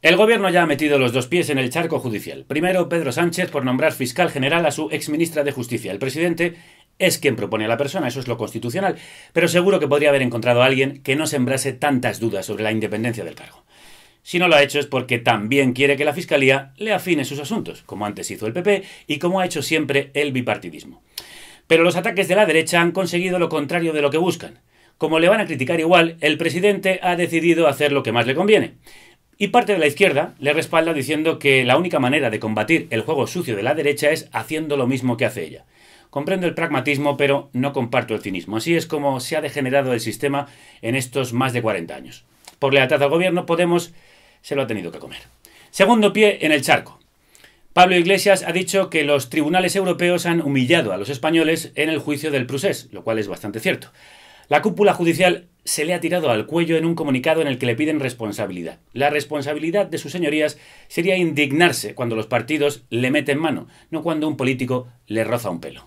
El gobierno ya ha metido los dos pies en el charco judicial. Primero, Pedro Sánchez por nombrar fiscal general a su exministra de Justicia. El presidente es quien propone a la persona, eso es lo constitucional, pero seguro que podría haber encontrado a alguien que no sembrase tantas dudas sobre la independencia del cargo. Si no lo ha hecho es porque también quiere que la Fiscalía le afine sus asuntos, como antes hizo el PP y como ha hecho siempre el bipartidismo. Pero los ataques de la derecha han conseguido lo contrario de lo que buscan. Como le van a criticar igual, el presidente ha decidido hacer lo que más le conviene y parte de la izquierda le respalda diciendo que la única manera de combatir el juego sucio de la derecha es haciendo lo mismo que hace ella. Comprendo el pragmatismo, pero no comparto el cinismo. Así es como se ha degenerado el sistema en estos más de 40 años. Por lealtad al gobierno, Podemos se lo ha tenido que comer. Segundo pie en el charco. Pablo Iglesias ha dicho que los tribunales europeos han humillado a los españoles en el juicio del Prusés, lo cual es bastante cierto. La cúpula judicial se le ha tirado al cuello en un comunicado en el que le piden responsabilidad. La responsabilidad de sus señorías sería indignarse cuando los partidos le meten mano, no cuando un político le roza un pelo.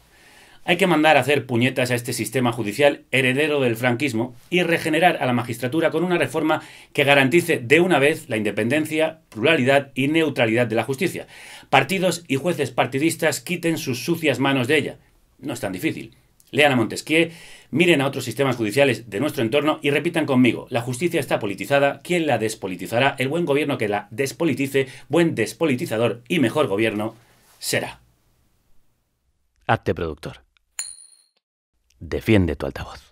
Hay que mandar a hacer puñetas a este sistema judicial heredero del franquismo y regenerar a la magistratura con una reforma que garantice de una vez la independencia, pluralidad y neutralidad de la justicia. Partidos y jueces partidistas quiten sus sucias manos de ella. No es tan difícil. Lean a Montesquieu, miren a otros sistemas judiciales de nuestro entorno y repitan conmigo, la justicia está politizada, ¿quién la despolitizará? El buen gobierno que la despolitice, buen despolitizador y mejor gobierno será. Acte productor. Defiende tu altavoz.